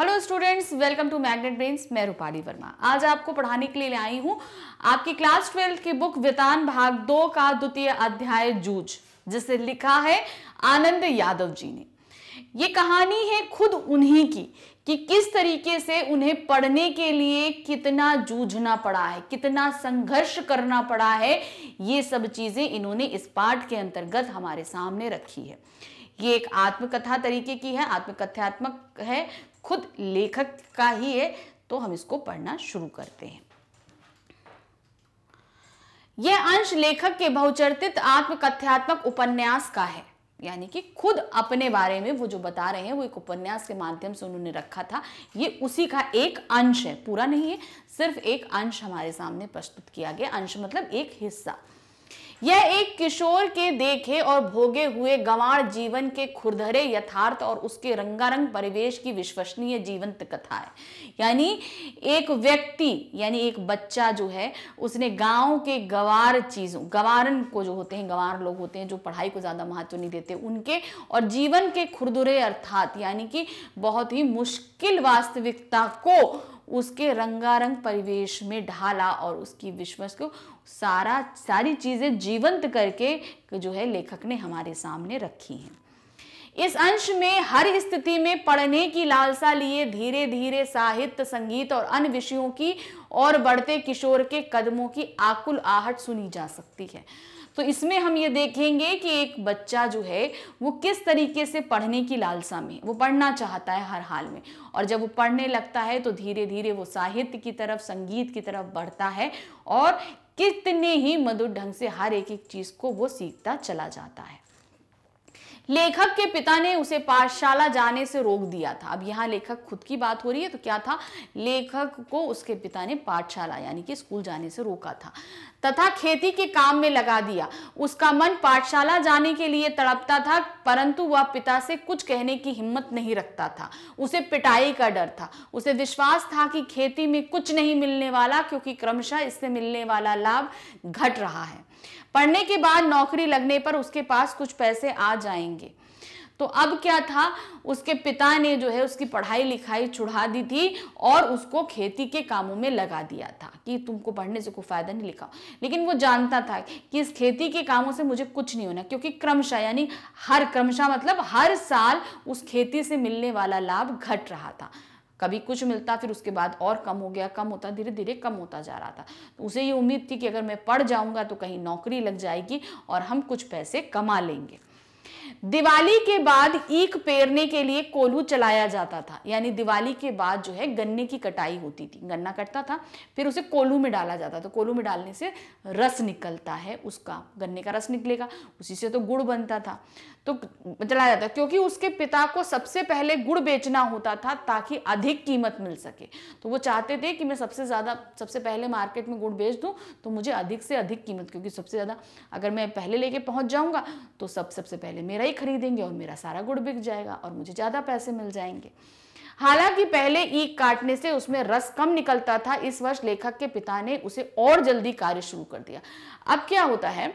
hello students welcome to Magnet Brains मैं रूपाली वर्मा आज आपको पढ़ाने के लिए आई हूँ आपकी क्लास ट्वेल्थ की बुक वितान भाग दो का द्वितीय अध्याय जूझ जिसे लिखा है आनंद यादव जी ने ये कहानी है खुद उन्हीं की कि किस तरीके से उन्हें पढ़ने के लिए कितना जूझना पड़ा है कितना संघर्ष करना पड़ा है ये सब चीज़ें इन्होंने इस पाठ के अंतर्गत हमारे सामने रखी है ये एक आत्मकथा तरीके की है आत्मकथ्यात्मक है खुद लेखक का ही है तो हम इसको पढ़ना शुरू करते हैं यह अंश लेखक के बहुचर्चित आत्मकथ्यात्मक उपन्यास का है यानी कि खुद अपने बारे में वो जो बता रहे हैं वो एक उपन्यास के माध्यम से उन्होंने रखा था ये उसी का एक अंश है पूरा नहीं है सिर्फ एक अंश हमारे सामने प्रस्तुत किया गया अंश मतलब एक हिस्सा यह एक किशोर के देखे और भोगे हुए गंवार जीवन के खुरदरे यथार्थ और उसके रंगारंग परिवेश की विश्वसनीय जीवंत कथा है यानी एक व्यक्ति यानी एक बच्चा जो है उसने गांव के गवार चीज़ों गवारन को जो होते हैं गवार लोग होते हैं जो पढ़ाई को ज़्यादा महत्व नहीं देते उनके और जीवन के खुरदुरे अर्थात यानी कि बहुत ही मुश्किल वास्तविकता को उसके रंगारंग परिवेश में ढाला और उसकी विश्वास को सारा सारी चीज़ें जीवंत करके जो है लेखक ने हमारे सामने रखी हैं इस अंश में हर स्थिति में पढ़ने की लालसा लिए धीरे धीरे साहित्य संगीत और अन्य विषयों की और बढ़ते किशोर के कदमों की आकुल आहट सुनी जा सकती है तो इसमें हम ये देखेंगे कि एक बच्चा जो है वो किस तरीके से पढ़ने की लालसा में वो पढ़ना चाहता है हर हाल में और जब वो पढ़ने लगता है तो धीरे धीरे वो साहित्य की तरफ संगीत की तरफ बढ़ता है और कितने ही मधुर ढंग से हर एक एक चीज़ को वो सीखता चला जाता है लेखक के पिता ने उसे पाठशाला जाने से रोक दिया था अब यहाँ लेखक खुद की बात हो रही है तो क्या था लेखक को उसके पिता ने पाठशाला यानी कि स्कूल जाने से रोका था तथा खेती के काम में लगा दिया उसका मन पाठशाला जाने के लिए तड़पता था परंतु वह पिता से कुछ कहने की हिम्मत नहीं रखता था उसे पिटाई का डर था उसे विश्वास था कि खेती में कुछ नहीं मिलने वाला क्योंकि क्रमशः इससे मिलने वाला लाभ घट रहा है पढ़ने के बाद नौकरी लगने पर उसके पास कुछ पैसे आ जाएंगे तो अब क्या था उसके पिता ने जो है उसकी पढ़ाई लिखाई छुड़ा दी थी और उसको खेती के कामों में लगा दिया था कि तुमको पढ़ने से कोई फ़ायदा नहीं लिखा लेकिन वो जानता था कि इस खेती के कामों से मुझे कुछ नहीं होना क्योंकि क्रमशः यानी हर क्रमशः मतलब हर साल उस खेती से मिलने वाला लाभ घट रहा था कभी कुछ मिलता फिर उसके बाद और कम हो गया कम होता धीरे धीरे कम होता जा रहा था तो उसे ये उम्मीद थी कि अगर मैं पढ़ जाऊँगा तो कहीं नौकरी लग जाएगी और हम कुछ पैसे कमा लेंगे दिवाली के बाद ईख पेरने के लिए कोल्हू चलाया जाता था यानी दिवाली के बाद जो है गन्ने की कटाई होती थी गन्ना कटता था फिर उसे कोल्हू में डाला जाता तो कोल्हू में डालने से रस निकलता है उसका गन्ने का रस निकलेगा उसी से तो गुड़ बनता था तो चलाया जाता क्योंकि उसके पिता को सबसे पहले गुड़ बेचना होता था ताकि अधिक कीमत मिल सके तो वो चाहते थे कि मैं सबसे ज़्यादा सबसे पहले मार्केट में गुड़ बेच दूँ तो मुझे अधिक से अधिक कीमत क्योंकि सबसे ज़्यादा अगर मैं पहले लेके पहुँच जाऊँगा तो सब सबसे पहले मेरा ही खरीदेंगे और मेरा सारा गुड़ बिक जाएगा और मुझे ज़्यादा पैसे मिल जाएंगे हालांकि पहले ईक काटने से उसमें रस कम निकलता था इस वर्ष लेखक के पिता ने उसे और जल्दी कार्य शुरू कर दिया अब क्या होता है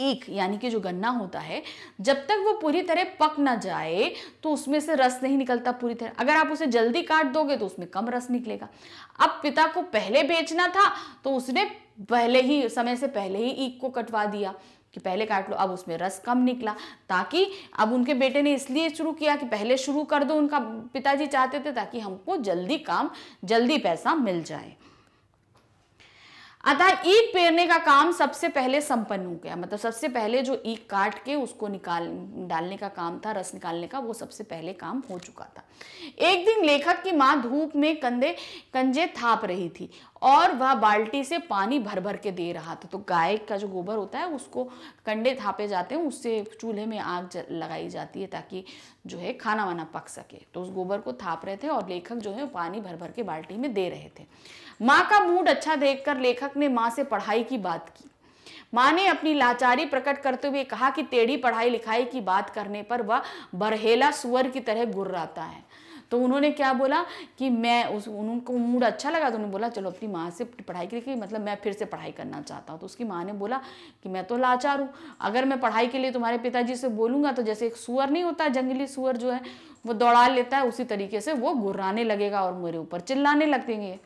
ईक यानी कि जो गन्ना होता है जब तक वो पूरी तरह पक ना जाए तो उसमें से रस नहीं निकलता पूरी तरह अगर आप उसे जल्दी काट दोगे तो उसमें कम रस निकलेगा अब पिता को पहले बेचना था तो उसने पहले ही समय से पहले ही ईक को कटवा दिया कि पहले काट लो अब उसमें रस कम निकला ताकि अब उनके बेटे ने इसलिए शुरू किया कि पहले शुरू कर दो उनका पिताजी चाहते थे ताकि हमको जल्दी काम जल्दी पैसा मिल जाए अतः ईक पेरने का काम सबसे पहले संपन्न हो गया मतलब सबसे पहले जो ईक काट के उसको निकाल डालने का काम था रस निकालने का वो सबसे पहले काम हो चुका था एक दिन लेखक की माँ धूप में कंधे कंजे थाप रही थी और वह बाल्टी से पानी भर भर के दे रहा था तो गाय का जो गोबर होता है उसको कंडे थापे जाते हैं उससे चूल्हे में आग लगाई जाती है ताकि जो है खाना वाना पक सके तो उस गोबर को थाप रहे थे और लेखक जो है पानी भर भर के बाल्टी में दे रहे थे माँ का मूड अच्छा देखकर लेखक ने माँ से पढ़ाई की बात की माँ ने अपनी लाचारी प्रकट करते हुए कहा कि टेढ़ी पढ़ाई लिखाई की बात करने पर वह बरहेला सुअर की तरह गुर्राता है तो उन्होंने क्या बोला कि मैं उस उनको मूड अच्छा लगा तो उन्होंने बोला चलो अपनी माँ से पढ़ाई के लिए मतलब मैं फिर से पढ़ाई करना चाहता हूँ तो उसकी माँ ने बोला कि मैं तो लाचार हूँ अगर मैं पढ़ाई के लिए तुम्हारे पिताजी से बोलूँगा तो जैसे एक सुअर नहीं होता जंगली सुअर जो है वो दौड़ा लेता है उसी तरीके से वो गुर्राने लगेगा और मेरे ऊपर चिल्लाने लगेंगे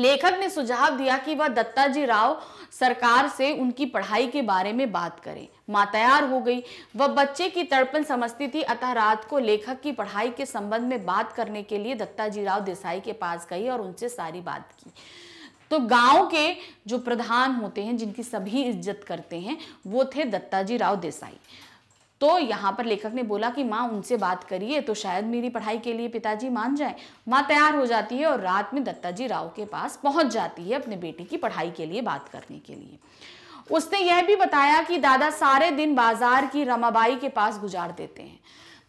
लेखक ने सुझाव दिया कि वह दत्ताजी राव सरकार से उनकी पढ़ाई के बारे में बात करें माँ तैयार हो गई वह बच्चे की तड़पन समझती थी अतः रात को लेखक की पढ़ाई के संबंध में बात करने के लिए दत्ताजी राव देसाई के पास गई और उनसे सारी बात की तो गांव के जो प्रधान होते हैं जिनकी सभी इज्जत करते हैं वो थे दत्ताजी राव देसाई तो यहाँ पर लेखक ने बोला कि माँ उनसे बात करिए तो शायद मेरी पढ़ाई के लिए पिताजी मान जाए माँ तैयार हो जाती है और रात में दत्ताजी राव के पास पहुँच जाती है अपने बेटे की पढ़ाई के लिए बात करने के लिए उसने यह भी बताया कि दादा सारे दिन बाजार की रमाबाई के पास गुजार देते हैं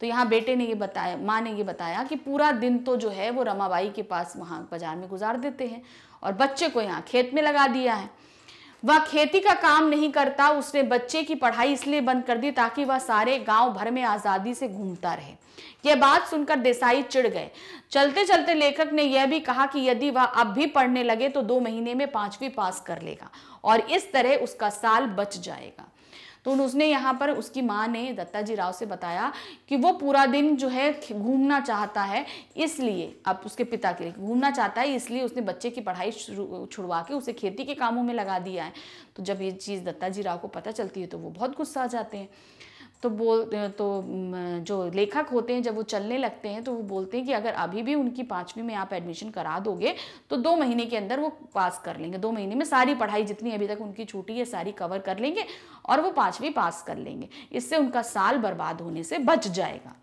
तो यहाँ बेटे ने ये बताया माँ ने ये बताया कि पूरा दिन तो जो है वो रमाबाई के पास वहाँ बाजार में गुजार देते हैं और बच्चे को यहाँ खेत में लगा दिया है वह खेती का काम नहीं करता उसने बच्चे की पढ़ाई इसलिए बंद कर दी ताकि वह सारे गांव भर में आज़ादी से घूमता रहे यह बात सुनकर देसाई चिड़ गए चलते चलते लेखक ने यह भी कहा कि यदि वह अब भी पढ़ने लगे तो दो महीने में पांचवी पास कर लेगा और इस तरह उसका साल बच जाएगा तो उसने यहाँ पर उसकी माँ ने दत्ताजी राव से बताया कि वो पूरा दिन जो है घूमना चाहता है इसलिए अब उसके पिता के लिए घूमना चाहता है इसलिए उसने बच्चे की पढ़ाई छुड़वा के उसे खेती के कामों में लगा दिया है तो जब ये चीज़ दत्ताजी राव को पता चलती है तो वो बहुत गुस्सा आ जाते हैं तो बोल तो जो लेखक होते हैं जब वो चलने लगते हैं तो वो बोलते हैं कि अगर अभी भी उनकी पाँचवीं में आप एडमिशन करा दोगे तो दो महीने के अंदर वो पास कर लेंगे दो महीने में सारी पढ़ाई जितनी अभी तक उनकी छूटी है सारी कवर कर लेंगे और वो पाँचवीं पास कर लेंगे इससे उनका साल बर्बाद होने से बच जाएगा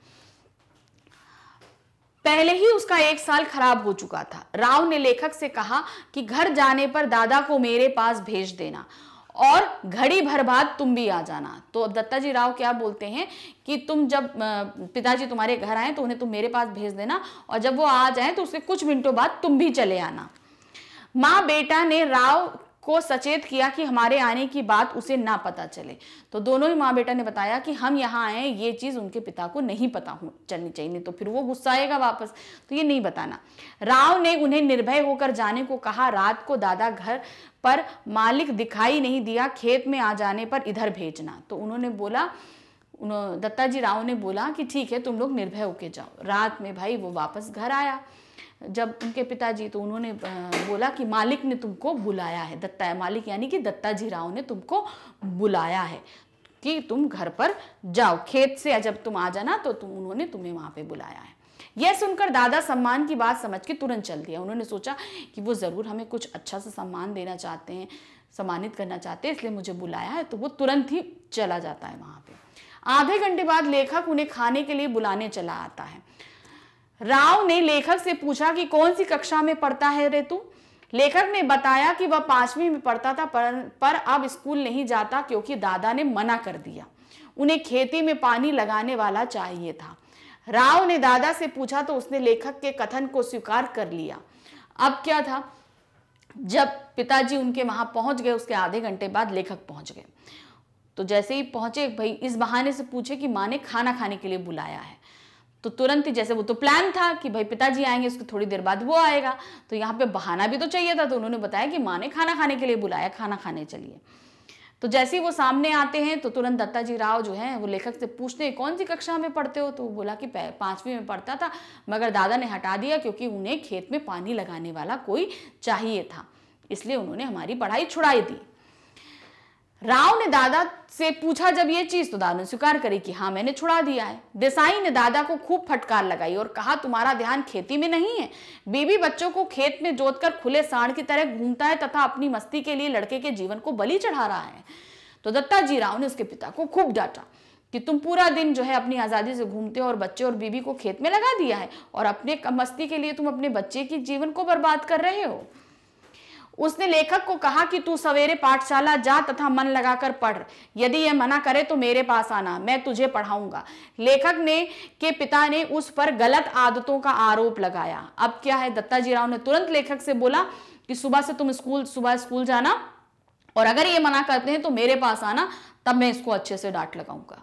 पहले ही उसका एक साल खराब हो चुका था राव ने लेखक से कहा कि घर जाने पर दादा को मेरे पास भेज देना और घड़ी भर बाद तुम भी आ जाना तो दत्ता जी राव क्या बोलते हैं कि तुम जब पिताजी तुम्हारे घर आए तो उन्हें तुम मेरे पास भेज देना और जब वो आ जाए तो उसके कुछ मिनटों बाद तुम भी चले आना माँ बेटा ने राव को सचेत किया कि हमारे आने की बात उसे ना पता चले तो दोनों ही माँ बेटा ने बताया कि हम यहाँ आए ये चीज़ उनके पिता को नहीं पता हो चलनी चाहिए नहीं तो फिर वो गुस्सा आएगा वापस तो ये नहीं बताना राव ने उन्हें निर्भय होकर जाने को कहा रात को दादा घर पर मालिक दिखाई नहीं दिया खेत में आ जाने पर इधर भेजना तो उन्होंने बोला दत्ता जी राव ने बोला कि ठीक है तुम लोग निर्भय होके जाओ रात में भाई वो वापस घर आया जब उनके पिताजी तो उन्होंने बोला कि मालिक ने तुमको बुलाया है दत्ता है मालिक यानी कि दत्ता जी राव ने तुमको बुलाया है कि तुम घर पर जाओ खेत से जब तुम आ जाना तो तुम उन्होंने तुम्हें वहाँ पे बुलाया है यह सुनकर दादा सम्मान की बात समझ के तुरंत चल दिया उन्होंने सोचा कि वो ज़रूर हमें कुछ अच्छा सा सम्मान देना चाहते हैं सम्मानित करना चाहते हैं इसलिए मुझे बुलाया है तो वो तुरंत ही चला जाता है वहाँ पर आधे घंटे बाद लेखक उन्हें खाने के लिए बुलाने चला आता है राव ने लेखक से पूछा कि कौन सी कक्षा में पढ़ता है रे तू लेखक ने बताया कि वह पांचवी में पढ़ता था पर, पर अब स्कूल नहीं जाता क्योंकि दादा ने मना कर दिया उन्हें खेती में पानी लगाने वाला चाहिए था राव ने दादा से पूछा तो उसने लेखक के कथन को स्वीकार कर लिया अब क्या था जब पिताजी उनके वहां पहुंच गए उसके आधे घंटे बाद लेखक पहुंच गए तो जैसे ही पहुंचे भाई इस बहाने से पूछे कि माँ ने खाना खाने के लिए बुलाया है तो तुरंत ही जैसे वो तो प्लान था कि भाई पिताजी आएंगे उसके थोड़ी देर बाद वो आएगा तो यहाँ पे बहाना भी तो चाहिए था तो उन्होंने बताया कि माँ ने खाना खाने के लिए बुलाया खाना खाने चलिए तो जैसे ही वो सामने आते हैं तो तुरंत दत्ताजी राव जो हैं वो लेखक से पूछते हैं कौन सी कक्षा में पढ़ते हो तो वो बोला कि पाँचवीं में पढ़ता था मगर दादा ने हटा दिया क्योंकि उन्हें खेत में पानी लगाने वाला कोई चाहिए था इसलिए उन्होंने हमारी पढ़ाई छुड़ाई दी राव ने दादा से पूछा जब ये चीज तो दादा ने स्वीकार करी कि हाँ मैंने छुड़ा दिया है देसाई ने दादा को खूब फटकार लगाई और कहा तुम्हारा ध्यान खेती में नहीं है बीबी बच्चों को खेत में जोतकर खुले सांड की तरह घूमता है तथा अपनी मस्ती के लिए लड़के के जीवन को बलि चढ़ा रहा है तो दत्ता जी राव ने उसके पिता को खूब डांटा कि तुम पूरा दिन जो है अपनी आज़ादी से घूमते हो और बच्चे और बीबी को खेत में लगा दिया है और अपने मस्ती के लिए तुम अपने बच्चे के जीवन को बर्बाद कर रहे हो उसने लेखक को कहा कि तू सवेरे पाठशाला जा तथा मन लगाकर पढ़ यदि यह मना करे तो मेरे पास आना मैं तुझे पढ़ाऊंगा लेखक ने के पिता ने उस पर गलत आदतों का आरोप लगाया अब क्या है दत्ताजी राव ने तुरंत लेखक से बोला कि सुबह से तुम स्कूल सुबह स्कूल जाना और अगर ये मना करते हैं तो मेरे पास आना तब मैं इसको अच्छे से डांट लगाऊंगा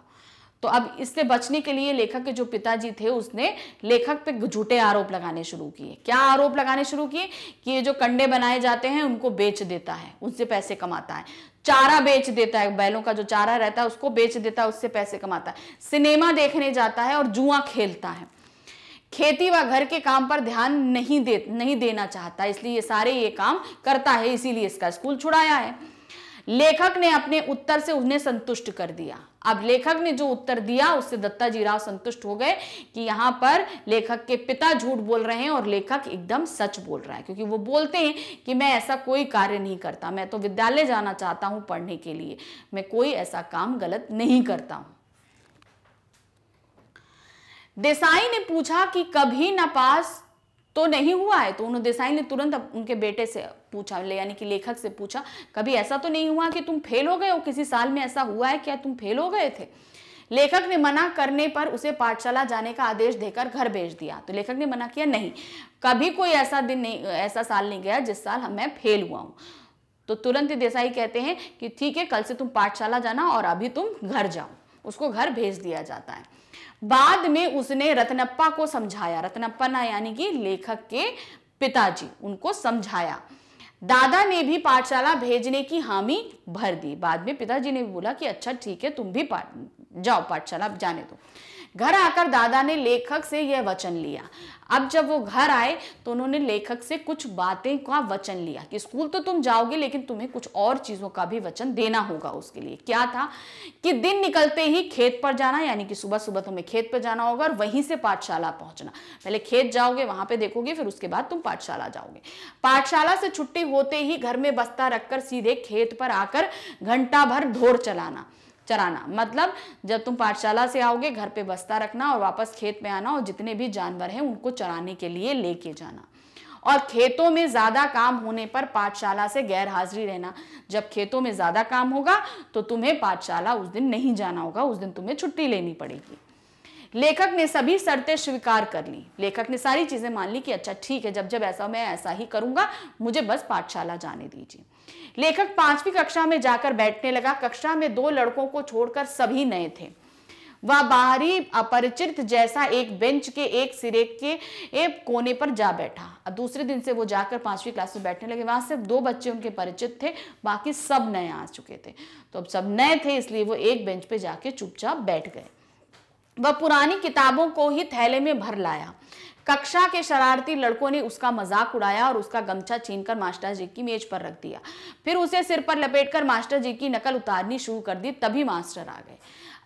तो अब इससे बचने के लिए लेखक के जो पिताजी थे उसने लेखक पे झूठे आरोप लगाने शुरू किए क्या आरोप लगाने शुरू किए कि ये जो कंडे बनाए जाते हैं उनको बेच देता है उनसे पैसे कमाता है चारा बेच देता है बैलों का जो चारा रहता है उसको बेच देता है उससे पैसे कमाता है सिनेमा देखने जाता है और जुआ खेलता है खेती व घर के काम पर ध्यान नहीं दे नहीं देना चाहता इसलिए ये सारे ये काम करता है इसीलिए इसका स्कूल छुड़ाया है लेखक ने अपने उत्तर से उन्हें संतुष्ट कर दिया अब लेखक ने जो उत्तर दिया उससे जी राव संतुष्ट हो गए कि यहां पर लेखक के पिता झूठ बोल रहे हैं और लेखक एकदम सच बोल रहा है क्योंकि वो बोलते हैं कि मैं ऐसा कोई कार्य नहीं करता मैं तो विद्यालय जाना चाहता हूं पढ़ने के लिए मैं कोई ऐसा काम गलत नहीं करता हूं देसाई ने पूछा कि कभी ना पास तो नहीं हुआ है तो उन्होंने देसाई ने तुरंत उनके बेटे से पूछा यानी कि लेखक से पूछा कभी ऐसा तो नहीं हुआ कि तुम फेल हो गए हो किसी साल में ऐसा हुआ है क्या तुम फेल हो गए थे लेखक ने मना करने पर उसे पाठशाला जाने का आदेश देकर घर भेज दिया तो लेखक ने मना किया नहीं कभी कोई ऐसा दिन नहीं ऐसा साल नहीं गया जिस साल मैं फेल हुआ हूँ तो तुरंत ही देसाई कहते हैं कि ठीक है कल से तुम पाठशाला जाना और अभी तुम घर जाओ उसको घर भेज दिया जाता है बाद में उसने रत्नप्पा को समझाया रत्नप्पा ना यानी कि लेखक के पिताजी उनको समझाया दादा ने भी पाठशाला भेजने की हामी भर दी बाद में पिताजी ने भी बोला कि अच्छा ठीक है तुम भी पाठ जाओ पाठशाला जाने दो घर आकर दादा ने लेखक से यह वचन लिया अब जब वो घर आए तो उन्होंने लेखक से कुछ बातें का वचन लिया कि स्कूल तो तुम जाओगे लेकिन तुम्हें कुछ और चीज़ों का भी वचन देना होगा उसके लिए क्या था कि दिन निकलते ही खेत पर जाना यानी कि सुबह सुबह तुम्हें खेत पर जाना होगा और वहीं से पाठशाला पहुंचना पहले खेत जाओगे वहां पे देखोगे फिर उसके बाद तुम पाठशाला जाओगे पाठशाला से छुट्टी होते ही घर में बस्ता रखकर सीधे खेत पर आकर घंटा भर ढोर चलाना चराना मतलब जब तुम पाठशाला से आओगे घर पे बस्ता रखना और वापस खेत में आना और जितने भी जानवर हैं उनको चराने के लिए लेके जाना और खेतों में ज़्यादा काम होने पर पाठशाला से गैर हाजिरी रहना जब खेतों में ज़्यादा काम होगा तो तुम्हें पाठशाला उस दिन नहीं जाना होगा उस दिन तुम्हें छुट्टी लेनी पड़ेगी लेखक ने सभी शर्तें स्वीकार कर ली लेखक ने सारी चीजें मान ली कि अच्छा ठीक है जब जब ऐसा मैं ऐसा ही करूंगा मुझे बस पाठशाला जाने दीजिए लेखक पांचवी कक्षा में जाकर बैठने लगा कक्षा में दो लड़कों को छोड़कर सभी नए थे वह बाहरी अपरिचित जैसा एक बेंच के एक सिरे के एक कोने पर जा बैठा दूसरे दिन से वो जाकर पांचवी क्लास में बैठने लगे वहां सिर्फ दो बच्चे उनके परिचित थे बाकी सब नए आ चुके थे तो अब सब नए थे इसलिए वो एक बेंच पे जाके चुपचाप बैठ गए वह पुरानी किताबों को ही थैले में भर लाया कक्षा के शरारती लड़कों ने उसका मजाक उड़ाया और उसका गमछा छीनकर मास्टर जी की मेज पर रख दिया फिर उसे सिर पर लपेटकर मास्टर जी की नकल उतारनी शुरू कर दी तभी मास्टर आ गए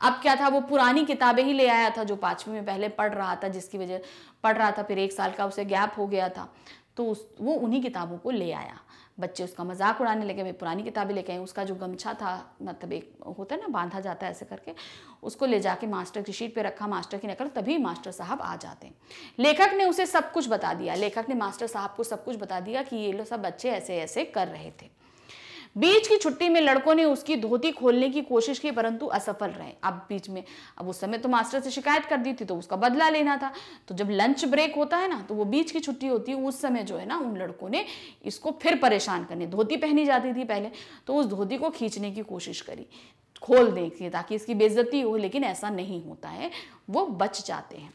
अब क्या था वो पुरानी किताबें ही ले आया था जो पाँचवीं में पहले पढ़ रहा था जिसकी वजह पढ़ रहा था फिर एक साल का उसे गैप हो गया था तो उस वो उन्हीं किताबों को ले आया बच्चे उसका मजाक उड़ाने लगे मैं पुरानी किताबें लेके आई उसका जो गमछा था मतलब एक होता है ना बांधा जाता है ऐसे करके उसको ले जाके मास्टर की शीट पे रखा मास्टर की नकल तभी मास्टर साहब आ जाते हैं लेखक ने उसे सब कुछ बता दिया लेखक ने मास्टर साहब को सब कुछ बता दिया कि ये लोग सब बच्चे ऐसे ऐसे कर रहे थे बीच की छुट्टी में लड़कों ने उसकी धोती खोलने की कोशिश की परंतु असफल रहे अब बीच में अब उस समय तो मास्टर से शिकायत कर दी थी तो उसका बदला लेना था तो जब लंच ब्रेक होता है ना तो वो बीच की छुट्टी होती है उस समय जो है ना उन लड़कों ने इसको फिर परेशान करने धोती पहनी जाती थी पहले तो उस धोती को खींचने की कोशिश करी खोल देखिए ताकि इसकी बेजती हो लेकिन ऐसा नहीं होता है वो बच जाते हैं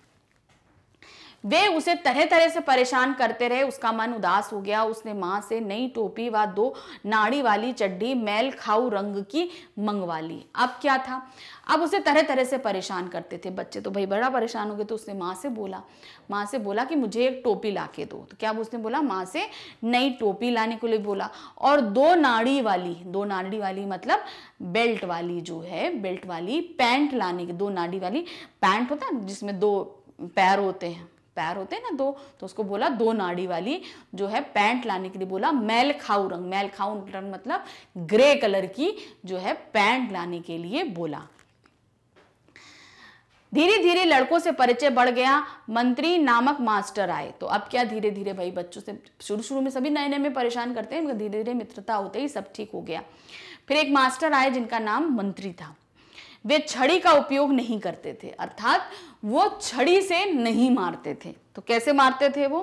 वे उसे तरह तरह से परेशान करते रहे उसका मन उदास हो गया उसने माँ से नई टोपी व दो नाड़ी वाली चड्डी मैल खाऊ रंग की मंगवा ली अब क्या था अब उसे तरह तरह से परेशान करते थे बच्चे तो भाई बड़ा परेशान हो गए तो उसने माँ से बोला माँ से बोला कि मुझे एक टोपी ला के दो तो क्या उसने बोला माँ से नई टोपी लाने के लिए बोला और दो नाड़ी वाली दो नाड़ी वाली मतलब बेल्ट वाली जो है बेल्ट वाली पैंट लाने की दो नाड़ी वाली पैंट होता है जिसमें दो पैर होते हैं पैर होते हैं ना दो तो उसको बोला दो नाड़ी वाली जो है पैंट लाने के लिए बोला मैल खाऊ रंग मैल खाऊ रंग मतलब ग्रे कलर की जो है पैंट लाने के लिए बोला धीरे धीरे लड़कों से परिचय बढ़ गया मंत्री नामक मास्टर आए तो अब क्या धीरे धीरे भाई बच्चों से शुरू शुरू में सभी नए नए में परेशान करते हैं धीरे धीरे मित्रता होते ही सब ठीक हो गया फिर एक मास्टर आए जिनका नाम मंत्री था वे छड़ी का उपयोग नहीं करते थे अर्थात वो छड़ी से नहीं मारते थे तो कैसे मारते थे वो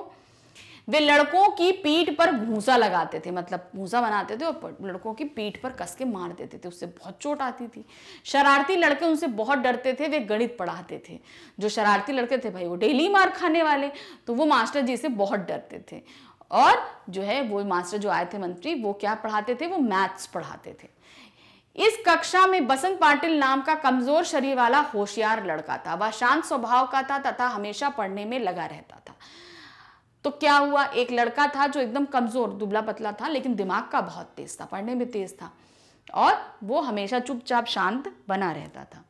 वे लड़कों की पीठ पर भूसा लगाते थे मतलब भूसा बनाते थे और लड़कों की पीठ पर कस के मार देते थे उससे बहुत चोट आती थी शरारती लड़के उनसे बहुत डरते थे वे गणित पढ़ाते थे जो शरारती लड़के थे भाई वो डेली मार खाने वाले तो वो मास्टर जी से बहुत डरते थे और जो है वो मास्टर जो आए थे मंत्री वो क्या पढ़ाते थे वो मैथ्स पढ़ाते थे इस कक्षा में बसंत पाटिल नाम का कमजोर शरीर वाला होशियार लड़का था वह शांत स्वभाव का था तथा हमेशा पढ़ने में लगा रहता था तो क्या हुआ एक लड़का था जो एकदम कमजोर दुबला पतला था लेकिन दिमाग का बहुत तेज था पढ़ने में तेज था और वो हमेशा चुपचाप शांत बना रहता था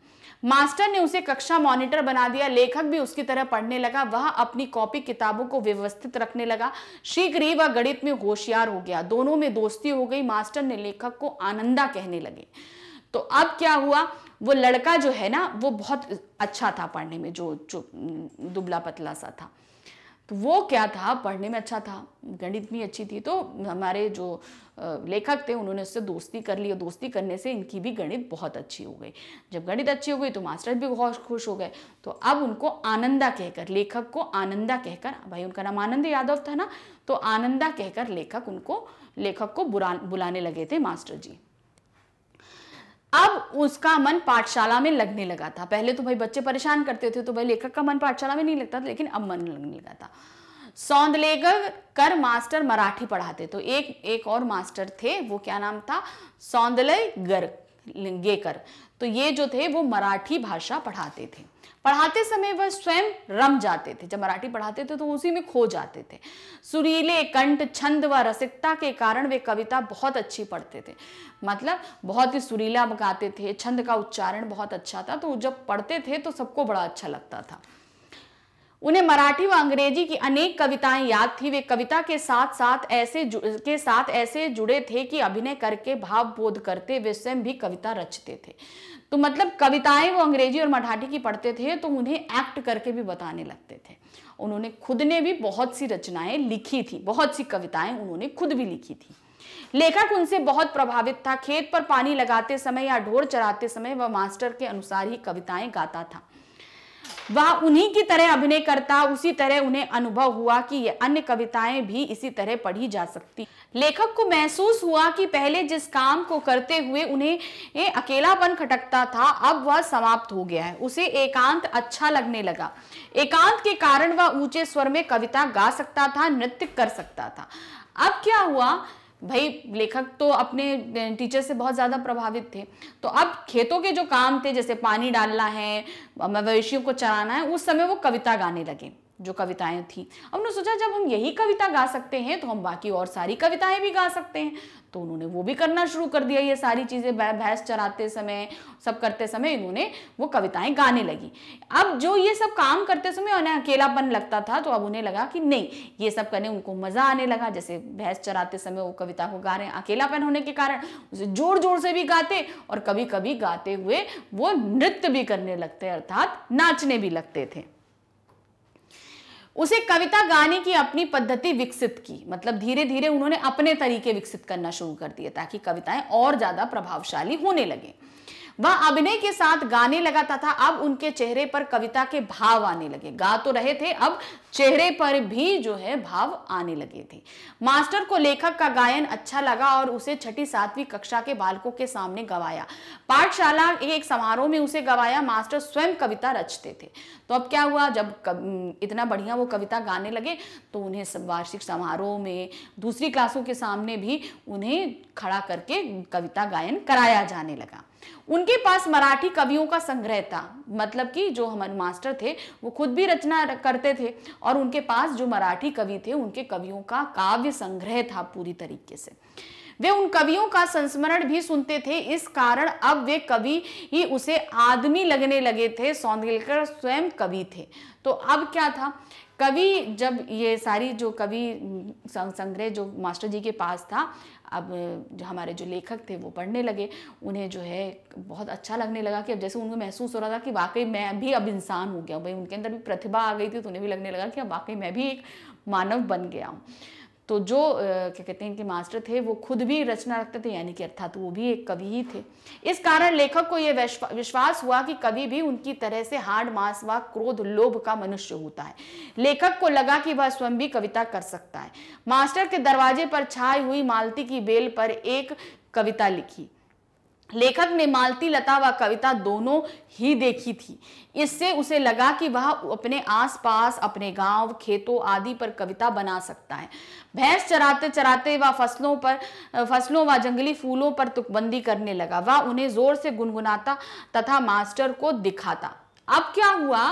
मास्टर ने उसे कक्षा मॉनिटर बना दिया लेखक भी उसकी तरह पढ़ने लगा वह अपनी कॉपी किताबों को व्यवस्थित रखने लगा शीघ्र ही वह गणित में होशियार हो गया दोनों में दोस्ती हो गई मास्टर ने लेखक को आनंदा कहने लगे तो अब क्या हुआ वो लड़का जो है ना वो बहुत अच्छा था पढ़ने में जो जो दुबला पतला सा था तो वो क्या था पढ़ने में अच्छा था गणित भी अच्छी थी तो हमारे जो लेखक थे उन्होंने उससे दोस्ती कर ली और दोस्ती करने से इनकी भी गणित बहुत अच्छी हो गई जब गणित अच्छी हो गई तो मास्टर भी बहुत खुश हो गए तो अब उनको आनंदा कहकर लेखक को आनंदा कहकर भाई उनका नाम आनंद यादव था ना तो आनंदा कहकर लेखक उनको लेखक को बुरा बुलाने लगे थे मास्टर जी अब उसका मन पाठशाला में लगने लगा था पहले तो भाई बच्चे परेशान करते थे तो भाई लेखक का मन पाठशाला में नहीं लगता था लेकिन अब मन लगने लगा था लेखक कर मास्टर मराठी पढ़ाते तो एक एक और मास्टर थे वो क्या नाम था सौंदलय गर गेकर तो ये जो थे वो मराठी भाषा पढ़ाते थे पढ़ाते समय वह स्वयं रम जाते थे जब मराठी पढ़ाते थे तो उसी में खो जाते थे सुरीले कंठ छंद व रसिकता के कारण वे कविता बहुत अच्छी पढ़ते थे मतलब बहुत ही सुरीला गाते थे छंद का उच्चारण बहुत अच्छा था तो जब पढ़ते थे तो सबको बड़ा अच्छा लगता था उन्हें मराठी व अंग्रेजी की अनेक कविताएं याद थी वे कविता के साथ साथ ऐसे के साथ ऐसे जुड़े थे कि अभिनय करके भाव बोध करते वे स्वयं भी कविता रचते थे तो मतलब कविताएं वो अंग्रेजी और मराठी की पढ़ते थे तो उन्हें एक्ट करके भी बताने लगते थे उन्होंने खुद ने भी बहुत सी रचनाएं लिखी थी बहुत सी कविताएं उन्होंने खुद भी लिखी थी लेखक उनसे बहुत प्रभावित था खेत पर पानी लगाते समय या ढोर चराते समय वह मास्टर के अनुसार ही कविताएं गाता था वह उन्हीं की तरह अभिनय करता उसी तरह उन्हें अनुभव हुआ कि ये अन्य कविताएं भी इसी तरह पढ़ी जा सकती लेखक को महसूस हुआ कि पहले जिस काम को करते हुए उन्हें अकेलापन खटकता था अब वह समाप्त हो गया है उसे एकांत अच्छा लगने लगा एकांत के कारण वह ऊंचे स्वर में कविता गा सकता था नृत्य कर सकता था अब क्या हुआ भाई लेखक तो अपने टीचर से बहुत ज़्यादा प्रभावित थे तो अब खेतों के जो काम थे जैसे पानी डालना है मवेशियों को चराना है उस समय वो कविता गाने लगे जो कविताएं थी उन्होंने सोचा जब हम यही कविता गा सकते हैं तो हम बाकी और सारी कविताएं भी गा सकते हैं तो उन्होंने वो भी करना शुरू कर दिया ये सारी चीज़ें भैंस चराते समय सब करते समय इन्होंने वो कविताएं गाने लगी अब जो ये सब काम करते समय उन्हें अकेलापन लगता था तो अब उन्हें लगा कि नहीं ये सब करने उनको मज़ा आने लगा जैसे भैंस चराते समय वो कविता को गा रहे हैं अकेलापन होने के कारण उसे जोर जोर से भी गाते और कभी कभी गाते हुए वो नृत्य भी करने लगते अर्थात नाचने भी लगते थे उसे कविता गाने की अपनी पद्धति विकसित की मतलब धीरे धीरे उन्होंने अपने तरीके विकसित करना शुरू कर दिए ताकि कविताएं और ज्यादा प्रभावशाली होने लगें वह अभिनय के साथ गाने लगाता था अब उनके चेहरे पर कविता के भाव आने लगे गा तो रहे थे अब चेहरे पर भी जो है भाव आने लगे थे मास्टर को लेखक का गायन अच्छा लगा और उसे छठी सातवीं कक्षा के बालकों के सामने गवाया पाठशाला एक समारोह में उसे गवाया मास्टर स्वयं कविता रचते थे तो अब क्या हुआ जब कव... इतना बढ़िया वो कविता गाने लगे तो उन्हें वार्षिक समारोह में दूसरी क्लासों के सामने भी उन्हें खड़ा करके कविता गायन कराया जाने लगा उनके पास मराठी कवियों का संग्रह था मतलब कि जो हमारे मास्टर थे वो खुद भी रचना करते थे और उनके पास जो मराठी कवि थे उनके कवियों का काव्य संग्रह था पूरी तरीके से वे उन कवियों का संस्मरण भी सुनते थे इस कारण अब वे कवि ही उसे आदमी लगने लगे थे सौंदेलकर स्वयं कवि थे तो अब क्या था कवि जब ये सारी जो कवि संग्रह जो मास्टर जी के पास था अब जो हमारे जो लेखक थे वो पढ़ने लगे उन्हें जो है बहुत अच्छा लगने लगा कि अब जैसे उनको महसूस हो रहा था कि वाकई मैं भी अब इंसान हो गया हूँ भाई उनके अंदर भी प्रतिभा आ गई थी तो उन्हें भी लगने लगा कि अब वाकई मैं भी एक मानव बन गया हूँ तो जो क्या कहते हैं कि मास्टर थे वो खुद भी रचना रखते थे यानी कि अर्थात वो भी एक कवि ही थे इस कारण लेखक को ये विश्वास हुआ कि कवि भी उनकी तरह से हार्ड मास व क्रोध लोभ का मनुष्य होता है लेखक को लगा कि वह स्वयं भी कविता कर सकता है मास्टर के दरवाजे पर छाई हुई मालती की बेल पर एक कविता लिखी लेखक ने मालती लता व कविता दोनों ही देखी थी इससे उसे लगा कि वह अपने आसपास अपने गांव खेतों आदि पर कविता बना सकता है भैंस चराते चराते व फसलों पर फसलों व जंगली फूलों पर तुकबंदी करने लगा वह उन्हें जोर से गुनगुनाता तथा मास्टर को दिखाता अब क्या हुआ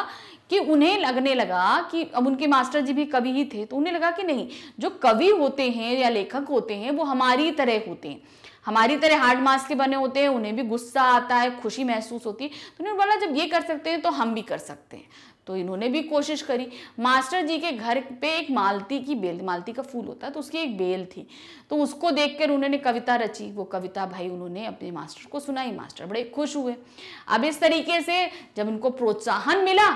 कि उन्हें लगने लगा कि अब उनके मास्टर जी भी कवि ही थे तो उन्हें लगा कि नहीं जो कवि होते हैं या लेखक होते हैं वो हमारी तरह होते हैं हमारी तरह हार्ड मास के बने होते हैं उन्हें भी गुस्सा आता है खुशी महसूस होती है तो उन्होंने बोला जब ये कर सकते हैं तो हम भी कर सकते हैं तो इन्होंने भी कोशिश करी मास्टर जी के घर पे एक मालती की बेल मालती का फूल होता है तो उसकी एक बेल थी तो उसको देखकर उन्होंने कविता रची वो कविता भाई उन्होंने अपने मास्टर को सुनाई मास्टर बड़े खुश हुए अब इस तरीके से जब उनको प्रोत्साहन मिला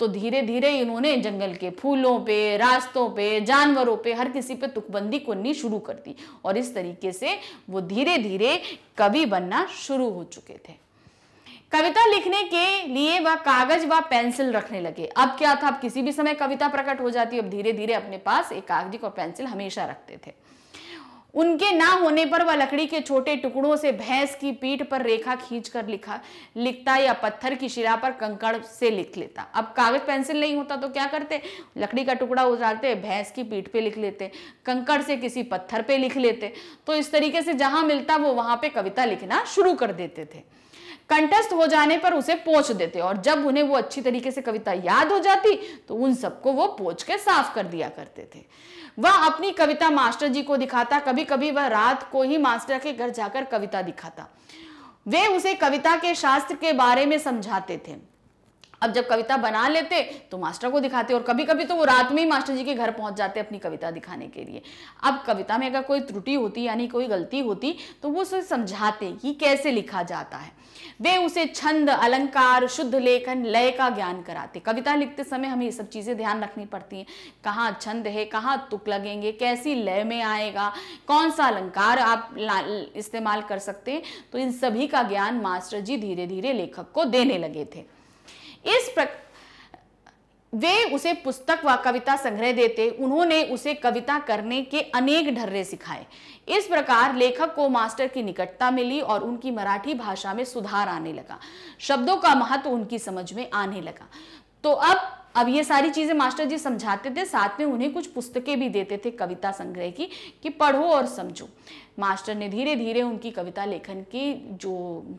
तो धीरे धीरे इन्होंने जंगल के फूलों पे रास्तों पे जानवरों पे हर किसी पे तुकबंदी करनी शुरू कर दी और इस तरीके से वो धीरे धीरे कवि बनना शुरू हो चुके थे कविता लिखने के लिए वह कागज व पेंसिल रखने लगे अब क्या था अब किसी भी समय कविता प्रकट हो जाती अब धीरे धीरे अपने पास एक कागज और पेंसिल हमेशा रखते थे उनके ना होने पर वह लकड़ी के छोटे टुकड़ों से भैंस की पीठ पर रेखा खींचकर लिखा लिखता या पत्थर की शिरा पर कंकड़ से लिख लेता अब कागज पेंसिल नहीं होता तो क्या करते लकड़ी का टुकड़ा उतारते भैंस की पीठ पे लिख लेते कंकड़ से किसी पत्थर पे लिख लेते तो इस तरीके से जहां मिलता वो वहां पे कविता लिखना शुरू कर देते थे कंटस्थ हो जाने पर उसे पोच देते और जब उन्हें वो अच्छी तरीके से कविता याद हो जाती तो उन सबको वो पोछ के साफ कर दिया करते थे वह अपनी कविता मास्टर जी को दिखाता कभी कभी वह रात को ही मास्टर के घर जाकर कविता दिखाता वे उसे कविता के शास्त्र के बारे में समझाते थे अब जब कविता बना लेते तो मास्टर को दिखाते और कभी कभी तो वो रात में ही मास्टर जी के घर पहुंच जाते अपनी कविता दिखाने के लिए अब कविता में अगर कोई त्रुटि होती यानी कोई गलती होती तो वो उसे समझाते कि कैसे लिखा जाता है वे उसे छंद अलंकार शुद्ध लेखन लय का ज्ञान कराते कविता लिखते समय हमें ये सब चीज़ें ध्यान रखनी पड़ती हैं कहाँ छंद है कहाँ तुक लगेंगे कैसी लय में आएगा कौन सा अलंकार आप इस्तेमाल कर सकते हैं तो इन सभी का ज्ञान मास्टर जी धीरे धीरे लेखक को देने लगे थे इस प्रकार वे उसे पुस्तक व कविता संग्रह देते उन्होंने उसे कविता करने के अनेक ढर्रे सिखाए इस प्रकार लेखक को मास्टर की निकटता मिली और उनकी मराठी भाषा में सुधार आने लगा शब्दों का महत्व उनकी समझ में आने लगा तो अब अब ये सारी चीज़ें मास्टर जी समझाते थे साथ में उन्हें कुछ पुस्तकें भी देते थे कविता संग्रह की कि पढ़ो और समझो मास्टर ने धीरे धीरे उनकी कविता लेखन की जो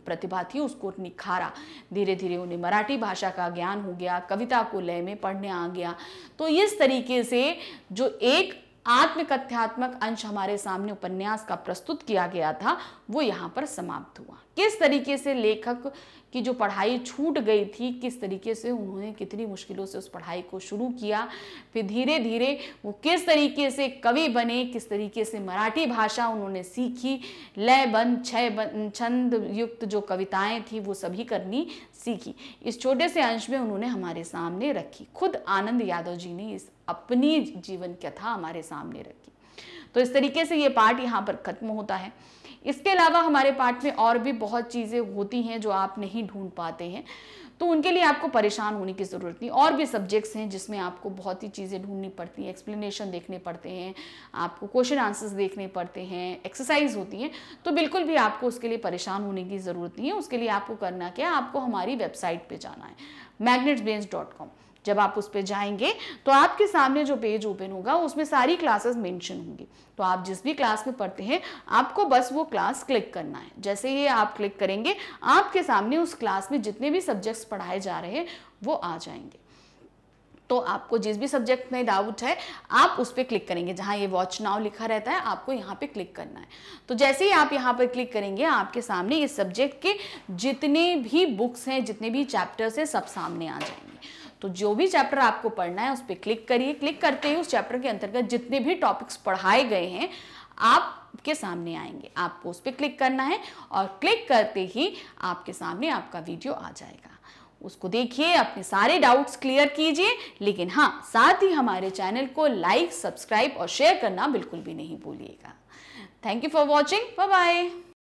प्रतिभा थी उसको निखारा धीरे धीरे उन्हें मराठी भाषा का ज्ञान हो गया कविता को लय में पढ़ने आ गया तो इस तरीके से जो एक आत्मकथ्यात्मक अंश हमारे सामने उपन्यास का प्रस्तुत किया गया था वो यहाँ पर समाप्त हुआ किस तरीके से लेखक कि जो पढ़ाई छूट गई थी किस तरीके से उन्होंने कितनी मुश्किलों से उस पढ़ाई को शुरू किया फिर धीरे धीरे वो किस तरीके से कवि बने किस तरीके से मराठी भाषा उन्होंने सीखी लय बन छय छंद युक्त जो कविताएं थी वो सभी करनी सीखी इस छोटे से अंश में उन्होंने हमारे सामने रखी खुद आनंद यादव जी ने इस अपनी जीवन कथा हमारे सामने रखी तो इस तरीके से ये पार्ट यहाँ पर खत्म होता है इसके अलावा हमारे पार्ट में और भी बहुत चीज़ें होती हैं जो आप नहीं ढूंढ पाते हैं तो उनके लिए आपको परेशान होने की ज़रूरत नहीं और भी सब्जेक्ट्स हैं जिसमें आपको बहुत ही चीज़ें ढूंढनी पड़ती हैं एक्सप्लेनेशन देखने पड़ते हैं आपको क्वेश्चन आंसर्स देखने पड़ते हैं एक्सरसाइज होती हैं तो बिल्कुल भी आपको उसके लिए परेशान होने की ज़रूरत नहीं है उसके लिए आपको करना क्या आपको हमारी वेबसाइट पर जाना है मैगनेट्स जब आप उस पर जाएंगे तो आपके सामने जो पेज ओपन होगा उसमें सारी क्लासेस मेंशन होंगी तो आप जिस भी क्लास में पढ़ते हैं आपको बस वो क्लास क्लिक करना है जैसे ही आप क्लिक करेंगे आपके सामने उस क्लास में जितने भी सब्जेक्ट्स पढ़ाए जा रहे हैं वो आ जाएंगे तो आपको जिस भी सब्जेक्ट में डाउट है आप उस पर क्लिक करेंगे जहाँ ये वॉच नाव लिखा रहता है आपको यहाँ पे क्लिक करना है तो जैसे ही आप यहाँ पर क्लिक करेंगे आपके सामने इस सब्जेक्ट के जितने भी बुक्स हैं जितने भी चैप्टर्स हैं सब सामने आ जाएंगे तो जो भी चैप्टर आपको पढ़ना है उस पर क्लिक करिए क्लिक करते ही उस चैप्टर के अंतर्गत जितने भी टॉपिक्स पढ़ाए गए हैं आपके सामने आएंगे आपको उस पर क्लिक करना है और क्लिक करते ही आपके सामने आपका वीडियो आ जाएगा उसको देखिए अपने सारे डाउट्स क्लियर कीजिए लेकिन हाँ साथ ही हमारे चैनल को लाइक सब्सक्राइब और शेयर करना बिल्कुल भी नहीं भूलिएगा thank you for watching bye bye